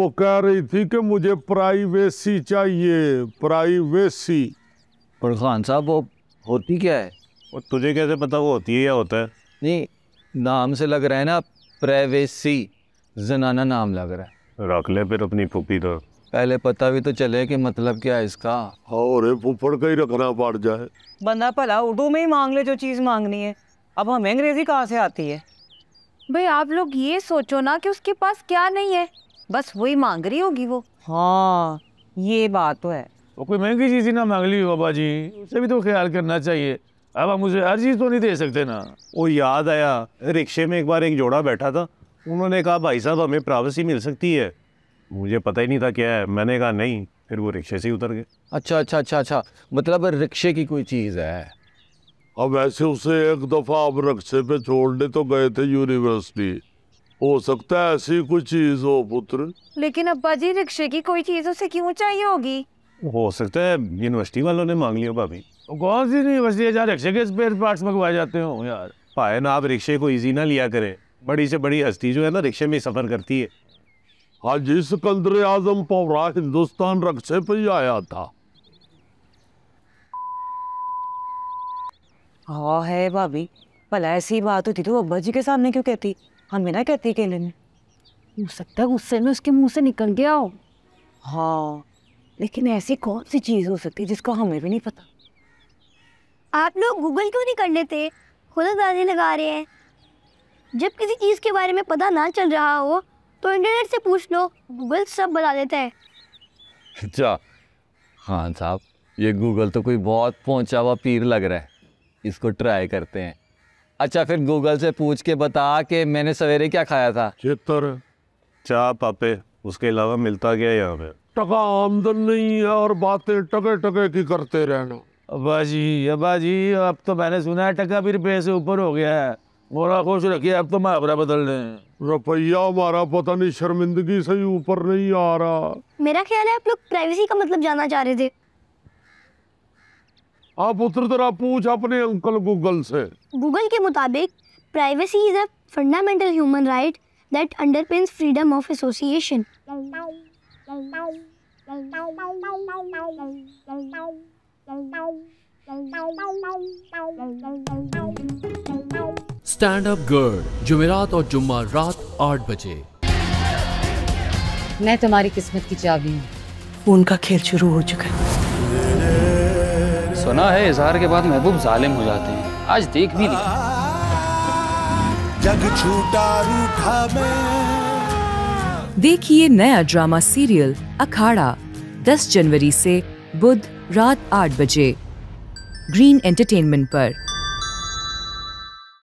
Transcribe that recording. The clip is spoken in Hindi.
वो कह रही थी कि मुझे प्राइवेसी चाहिए प्राइवेसी पर खान साहब वो होती क्या है वो तुझे कैसे पता वो होती है या होता है नहीं नाम से लग रहा है ना प्राइवेसी जनाना नाम लग रहा है रख ले फिर अपनी फूफी तो पहले पता भी तो चले कि मतलब क्या है इसका और फुफड़ का ही रखना पड़ जाए बंदा भला उर्दू में ही मांग ले जो चीज़ मांगनी है अब हमें अंग्रेज़ी कहाँ से आती है भाई आप लोग ये सोचो ना कि उसके पास क्या नहीं है बस वही मांग रही होगी वो हाँ ये बात तो है वो कोई महंगी चीज़ ही ना मांग ली बाबा जी उसे भी तो ख्याल करना चाहिए अब आप मुझे हर चीज़ तो नहीं दे सकते ना वो याद आया रिक्शे में एक बार एक जोड़ा बैठा था उन्होंने कहा भाई साहब हमें प्राइवेसी मिल सकती है मुझे पता ही नहीं था क्या है मैंने कहा नहीं फिर वो रिक्शे से ही उतर गए अच्छा अच्छा अच्छा अच्छा मतलब रिक्शे की कोई चीज़ है अब वैसे उसे एक दफ़ा आप रिक्शे पे छोड़ने तो गए थे यूनिवर्सिटी हो सकता है ऐसी कुछ चीज हो पुत्र लेकिन अब्बा जी रिक्शे की कोई चीज उसे क्यों चाहिए होगी हो सकता है यूनिवर्सिटी वालों ने मांग लिया भाभी कौन सी यूनिवर्सिटी है जहाँ रिक्शे के स्पेयर पार्ट्स मंगवाए जाते हो यार पाए ना आप रिक्शे को ईजी ना लिया करें बड़ी से बड़ी हस्ती जो है ना रिक्शे में सफर करती है हाँ जिस कल्दर आजम पौरा हिंदुस्तान रक्षे पर ही आया था हाँ है भाभी भला ऐसी बात होती तो अब्बा जी के सामने क्यों कहती हमें ना कहती केले में हो सकता है गुस्से में उसके मुंह से निकल गया हो हाँ लेकिन ऐसी कौन सी चीज़ हो सकती है जिसको हमें भी नहीं पता आप लोग गूगल क्यों नहीं कर लेते खुद अंदाजे लगा रहे हैं जब किसी चीज़ के बारे में पता ना चल रहा हो तो इंटरनेट से पूछ लो गूगल सब बता देता है अच्छा खान साहब ये गूगल तो कोई बहुत पहुंचा हुआ पीर लग रहा है इसको ट्राई करते हैं अच्छा फिर गूगल से पूछ के बता के मैंने सवेरे क्या खाया था चित्र चा पापे उसके अलावा मिलता गया यहाँ पे टका आमदन नहीं है और बातें टके टके की करते रहना अबा जी अबा जी अब तो मैंने सुना है टका भी रुपये से ऊपर हो गया है मोरा खुश रखिए अब तो मुहावरा बदल रहे रुपया हमारा पता नहीं शर्मिंदगी से ही ऊपर नहीं आ रहा मेरा ख्याल है आप लोग प्राइवेसी का मतलब जानना चाह रहे थे आप उत्तर तरह पूछ अपने अंकल गूगल से गूगल के मुताबिक privacy is a fundamental human right that underpins freedom of association stand up girl जुमेरात और जुम्मा रात आठ बजे मैं तुम्हारी किस्मत की चाबी हूँ उनका खेल शुरू हो चुका है सुना है इजहार के बाद महबूब जालिम हो जाते हैं आज देख भी लिया जग छूटा देखिए नया ड्रामा सीरियल अखाड़ा 10 जनवरी से बुध रात 8 बजे ग्रीन एंटरटेनमेंट पर